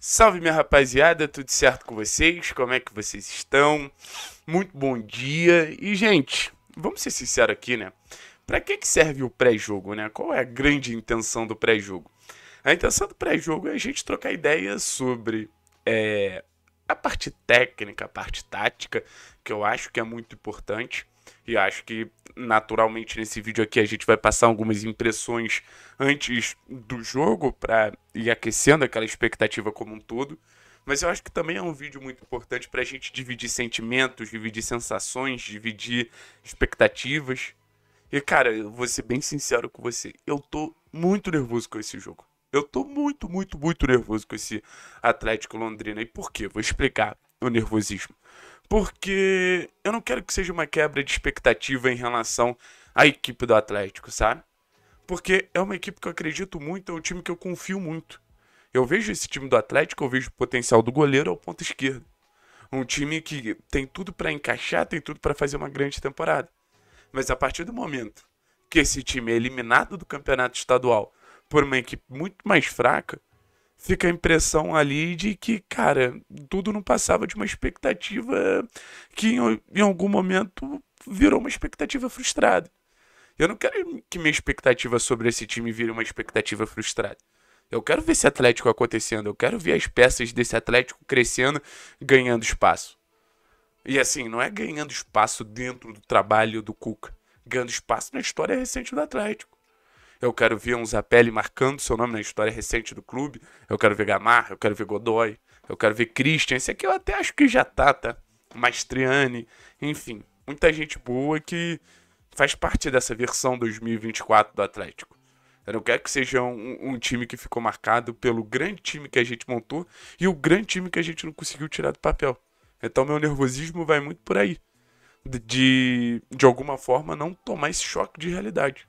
Salve minha rapaziada, tudo certo com vocês? Como é que vocês estão? Muito bom dia. E gente, vamos ser sinceros aqui, né? Para que que serve o pré-jogo, né? Qual é a grande intenção do pré-jogo? A intenção do pré-jogo é a gente trocar ideia sobre é, a parte técnica, a parte tática, que eu acho que é muito importante. E acho que naturalmente nesse vídeo aqui a gente vai passar algumas impressões antes do jogo para ir aquecendo aquela expectativa como um todo. Mas eu acho que também é um vídeo muito importante para a gente dividir sentimentos, dividir sensações, dividir expectativas. E cara, eu vou ser bem sincero com você, eu tô muito nervoso com esse jogo. Eu tô muito, muito, muito nervoso com esse Atlético Londrina. E por quê? Vou explicar o nervosismo. Porque eu não quero que seja uma quebra de expectativa em relação à equipe do Atlético, sabe? Porque é uma equipe que eu acredito muito, é um time que eu confio muito. Eu vejo esse time do Atlético, eu vejo o potencial do goleiro ao ponto esquerdo. Um time que tem tudo para encaixar, tem tudo para fazer uma grande temporada. Mas a partir do momento que esse time é eliminado do campeonato estadual por uma equipe muito mais fraca, fica a impressão ali de que, cara, tudo não passava de uma expectativa que em, em algum momento virou uma expectativa frustrada. Eu não quero que minha expectativa sobre esse time vire uma expectativa frustrada. Eu quero ver esse Atlético acontecendo, eu quero ver as peças desse Atlético crescendo, ganhando espaço. E assim, não é ganhando espaço dentro do trabalho do Cuca, ganhando espaço na história recente do Atlético eu quero ver um Zapelli marcando seu nome na história recente do clube, eu quero ver Gamarra, eu quero ver Godoy, eu quero ver Christian, esse aqui eu até acho que já tá, tá? Mastriani, enfim, muita gente boa que faz parte dessa versão 2024 do Atlético. Eu não quero que seja um, um, time que ficou marcado pelo grande time que a gente montou e o grande time que a gente não conseguiu tirar do papel. Então meu nervosismo vai muito por aí. De, de alguma forma, não tomar esse choque de realidade.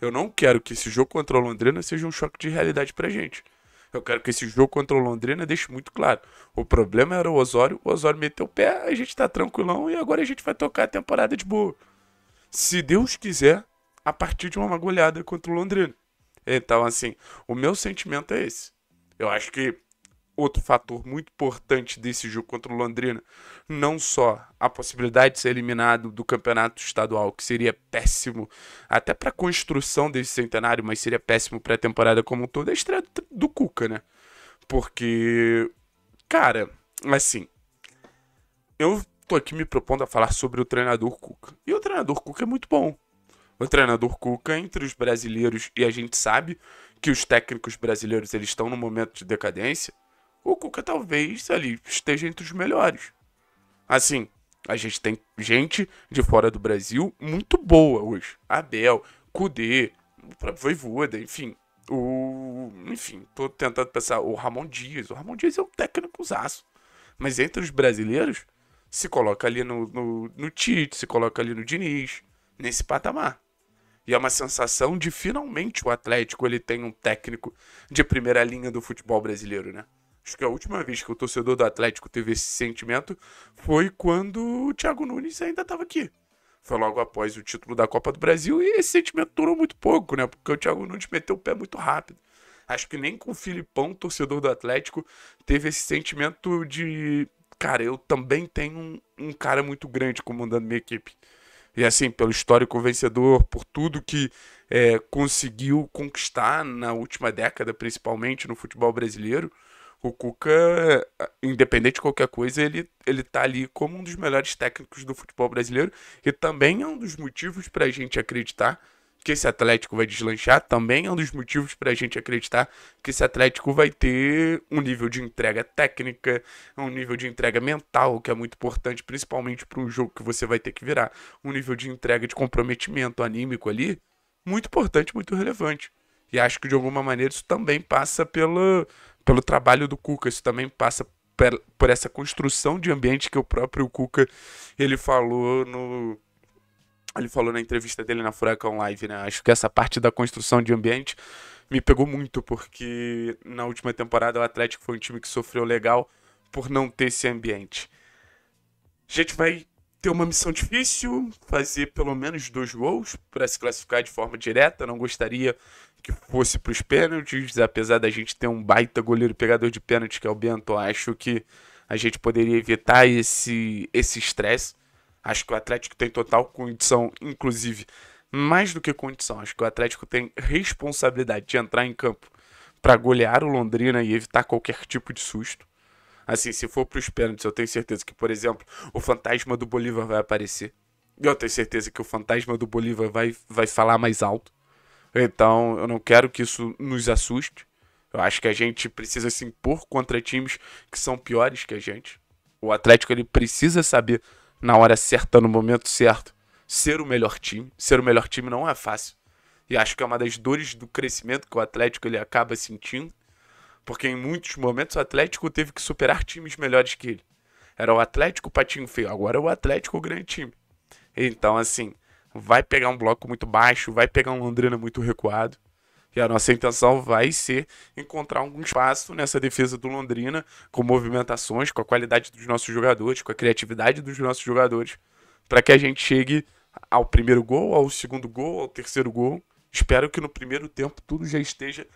Eu não quero que esse jogo contra o Londrina seja um choque de realidade pra gente. Eu quero que esse jogo contra o Londrina deixe muito claro. O problema era o Osório, o Osório meteu o pé, a gente tá tranquilão e agora a gente vai tocar a temporada de boa. Se Deus quiser, a partir de uma magulhada contra o Londrina. Então, assim, o meu sentimento é esse. Eu acho que outro fator muito importante desse jogo contra o Londrina, não só a possibilidade de ser eliminado do campeonato estadual, que seria péssimo até para a construção desse centenário, mas seria péssimo para a temporada como um todo, é a estreia do Cuca, né? Porque, cara, assim, eu tô aqui me propondo a falar sobre o treinador Cuca. E o treinador Cuca é muito bom. O treinador Cuca, entre os brasileiros, e a gente sabe que os técnicos brasileiros eles estão num momento de decadência, o Cuca talvez ali esteja entre os melhores. Assim, a gente tem gente de fora do Brasil muito boa hoje. Abel, Kudê, o próprio Voivoda, enfim. O. Enfim, tô tentando pensar. O Ramon Dias. O Ramon Dias é um técnico zaço. Mas entre os brasileiros, se coloca ali no, no, no Tite, se coloca ali no Diniz, nesse patamar. E é uma sensação de finalmente o Atlético ele tem um técnico de primeira linha do futebol brasileiro, né? Acho que a última vez que o torcedor do Atlético teve esse sentimento foi quando o Thiago Nunes ainda estava aqui. Foi logo após o título da Copa do Brasil e esse sentimento durou muito pouco, né? Porque o Thiago Nunes meteu o pé muito rápido. Acho que nem com o Filipão, torcedor do Atlético, teve esse sentimento de. Cara, eu também tenho um, um cara muito grande comandando minha equipe. E assim, pelo histórico vencedor, por tudo que é, conseguiu conquistar na última década, principalmente no futebol brasileiro o Cuca, independente de qualquer coisa, ele, ele tá ali como um dos melhores técnicos do futebol brasileiro e também é um dos motivos para a gente acreditar que esse Atlético vai deslanchar, também é um dos motivos para a gente acreditar que esse Atlético vai ter um nível de entrega técnica, um nível de entrega mental, que é muito importante, principalmente para um jogo que você vai ter que virar, um nível de entrega de comprometimento anímico ali, muito importante, muito relevante. E acho que de alguma maneira isso também passa pela, pelo trabalho do Cuca. Isso também passa per, por essa construção de ambiente que o próprio Cuca ele falou no ele falou na entrevista dele na Furacão Live, né? Acho que essa parte da construção de ambiente me pegou muito, porque na última temporada o Atlético foi um time que sofreu legal por não ter esse ambiente. A gente vai ter uma missão difícil, fazer pelo menos dois gols para se classificar de forma direta. Não gostaria que fosse para os pênaltis, apesar da gente ter um baita goleiro pegador de pênaltis que é o Bento. Acho que a gente poderia evitar esse esse estresse. Acho que o Atlético tem total condição, inclusive mais do que condição. Acho que o Atlético tem responsabilidade de entrar em campo para golear o Londrina e evitar qualquer tipo de susto. Assim, se for para os pênaltis, eu tenho certeza que, por exemplo, o fantasma do Bolívar vai aparecer. Eu tenho certeza que o fantasma do Bolívar vai, vai falar mais alto. Então, eu não quero que isso nos assuste. Eu acho que a gente precisa se impor contra times que são piores que a gente. O Atlético ele precisa saber na hora certa, no momento certo, ser o melhor time. Ser o melhor time não é fácil. E acho que é uma das dores do crescimento que o Atlético ele acaba sentindo. Porque em muitos momentos o Atlético teve que superar times melhores que ele. Era o Atlético o patinho feio, agora é o Atlético o grande time. Então, assim, vai pegar um bloco muito baixo, vai pegar um Londrina muito recuado. E a nossa intenção vai ser encontrar algum espaço nessa defesa do Londrina, com movimentações, com a qualidade dos nossos jogadores, com a criatividade dos nossos jogadores, para que a gente chegue ao primeiro gol, ao segundo gol, ao terceiro gol. Espero que no primeiro tempo tudo já esteja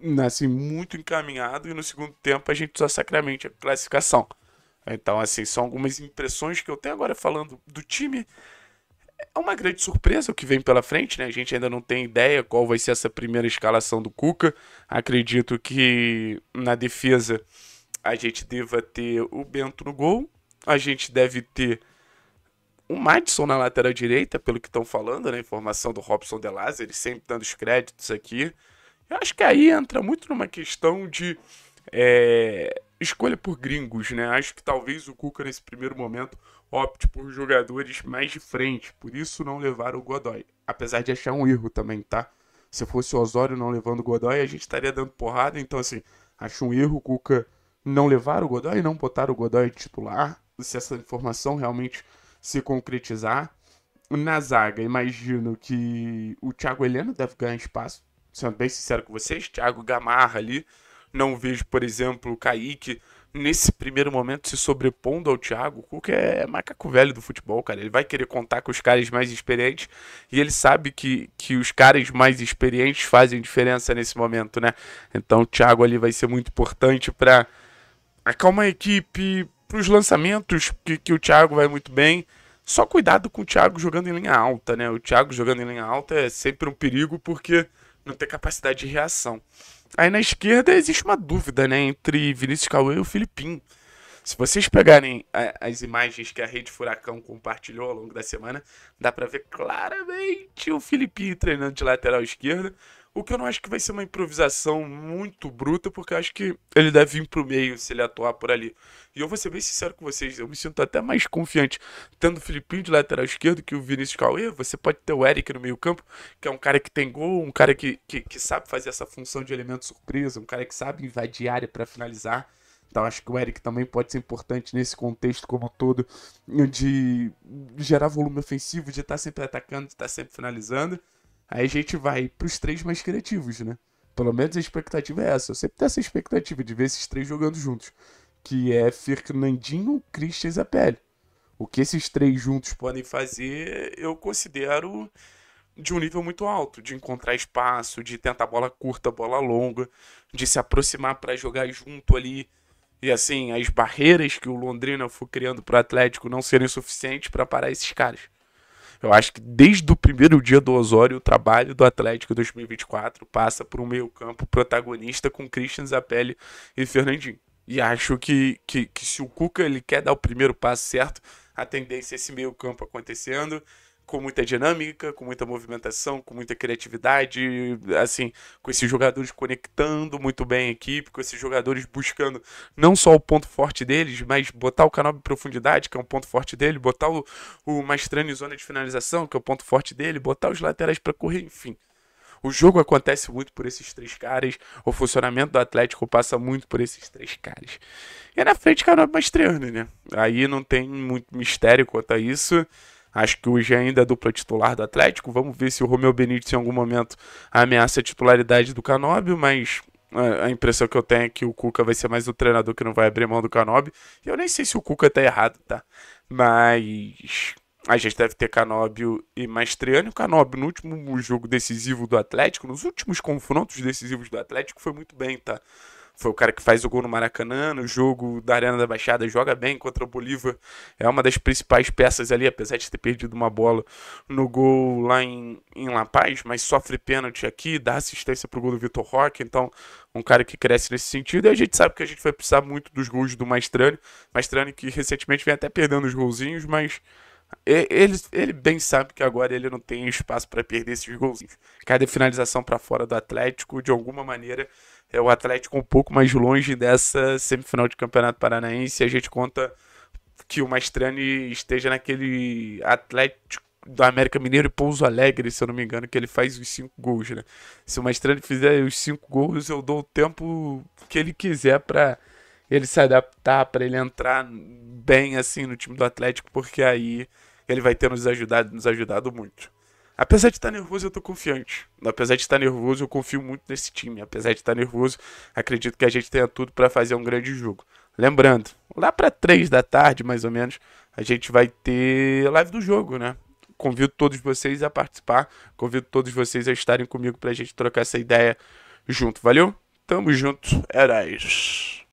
né, assim, muito encaminhado e no segundo tempo a gente usa sacramente a é classificação. Então, assim, são algumas impressões que eu tenho agora falando do time. É uma grande surpresa o que vem pela frente, né? A gente ainda não tem ideia qual vai ser essa primeira escalação do Cuca. Acredito que na defesa a gente deva ter o Bento no gol, a gente deve ter o Madison na lateral direita, pelo que estão falando, né? Informação do Robson De Lázaro, ele sempre dando os créditos aqui. Eu acho que aí entra muito numa questão de é, escolha por gringos, né? Acho que talvez o Cuca nesse primeiro momento opte por jogadores mais de frente, por isso não levar o Godoy. Apesar de achar um erro também, tá? Se fosse o Osório não levando o Godoy, a gente estaria dando porrada, então assim, acho um erro o Cuca não levar o Godoy, não botar o Godoy titular, se essa informação realmente se concretizar. Na zaga, imagino que o Thiago Heleno deve ganhar espaço, sendo bem sincero com vocês, Thiago Gamarra ali. Não vejo, por exemplo, o Kaique nesse primeiro momento se sobrepondo ao Thiago. O Cuca é macaco velho do futebol, cara. Ele vai querer contar com os caras mais experientes e ele sabe que, que os caras mais experientes fazem diferença nesse momento, né? Então o Thiago ali vai ser muito importante para acalmar a equipe, para os lançamentos, que, que o Thiago vai muito bem. Só cuidado com o Thiago jogando em linha alta, né? O Thiago jogando em linha alta é sempre um perigo porque não ter capacidade de reação. Aí na esquerda existe uma dúvida, né, entre Vinícius Cauê e o Filipinho. Se vocês pegarem a, as imagens que a Rede Furacão compartilhou ao longo da semana, dá para ver claramente o Filipinho treinando de lateral esquerda, o que eu não acho que vai ser uma improvisação muito bruta, porque eu acho que ele deve vir pro meio se ele atuar por ali. E eu vou ser bem sincero com vocês, eu me sinto até mais confiante tendo o Filipinho de lateral esquerdo que o Vinícius Cauê. Você pode ter o Eric no meio campo, que é um cara que tem gol, um cara que, que, que sabe fazer essa função de elemento surpresa, um cara que sabe invadir área para finalizar. Então acho que o Eric também pode ser importante nesse contexto como um todo, de gerar volume ofensivo, de estar tá sempre atacando, de estar tá sempre finalizando. Aí a gente vai pros três mais criativos, né? Pelo menos a expectativa é essa. Eu sempre tenho essa expectativa de ver esses três jogando juntos. Que é Fernandinho, Christian e Zapelli. O que esses três juntos podem fazer, eu considero de um nível muito alto, de encontrar espaço, de tentar bola curta, bola longa, de se aproximar para jogar junto ali. E assim, as barreiras que o Londrina foi criando para o Atlético não serem suficientes para parar esses caras. Eu acho que desde o primeiro dia do Osório, o trabalho do Atlético 2024 passa por um meio-campo protagonista com Christian Zapelli e Fernandinho. E acho que, que, que se o Cuca ele quer dar o primeiro passo certo, a tendência é esse meio-campo acontecendo com muita dinâmica, com muita movimentação, com muita criatividade, assim, com esses jogadores conectando muito bem a equipe, com esses jogadores buscando não só o ponto forte deles, mas botar o canal em profundidade, que é um ponto forte dele, botar o, o em zona de finalização, que é o ponto forte dele, botar os laterais para correr, enfim. O jogo acontece muito por esses três caras, o funcionamento do Atlético passa muito por esses três caras. E na frente, Canobi Mastriano, né? Aí não tem muito mistério quanto a isso. Acho que hoje ainda é dupla titular do Atlético. Vamos ver se o Romeu Benítez em algum momento ameaça a titularidade do Canóbio, mas é, a impressão que eu tenho é que o Cuca vai ser mais o treinador que não vai abrir mão do Canobi. E eu nem sei se o Cuca tá errado, tá? Mas a gente deve ter Canóbio e Mastriani. O Canóbio, no último jogo decisivo do Atlético, nos últimos confrontos decisivos do Atlético, foi muito bem, tá? Foi o cara que faz o gol no Maracanã, no jogo da Arena da Baixada, joga bem contra o Bolívar. É uma das principais peças ali, apesar de ter perdido uma bola no gol lá em, em La Paz, mas sofre pênalti aqui, dá assistência pro gol do Vitor Roque. Então, um cara que cresce nesse sentido. E a gente sabe que a gente vai precisar muito dos gols do Maestrani. Maestrani que recentemente vem até perdendo os golzinhos, mas ele, ele bem sabe que agora ele não tem espaço para perder esses golzinhos. Cada finalização para fora do Atlético, de alguma maneira, é o Atlético um pouco mais longe dessa semifinal de Campeonato Paranaense. A gente conta que o Mastrani esteja naquele Atlético do América Mineiro e Pouso Alegre, se eu não me engano, que ele faz os cinco gols, né? Se o Mastrani fizer os cinco gols, eu dou o tempo que ele quiser para ele se adaptar, para ele entrar bem assim no time do Atlético, porque aí ele vai ter nos ajudado, nos ajudado muito. Apesar de estar tá nervoso, eu estou confiante. Apesar de estar tá nervoso, eu confio muito nesse time. Apesar de estar tá nervoso, acredito que a gente tenha tudo para fazer um grande jogo. Lembrando, lá para três da tarde, mais ou menos, a gente vai ter live do jogo, né? Convido todos vocês a participar, convido todos vocês a estarem comigo para a gente trocar essa ideia junto. Valeu? Tamo junto, heróis.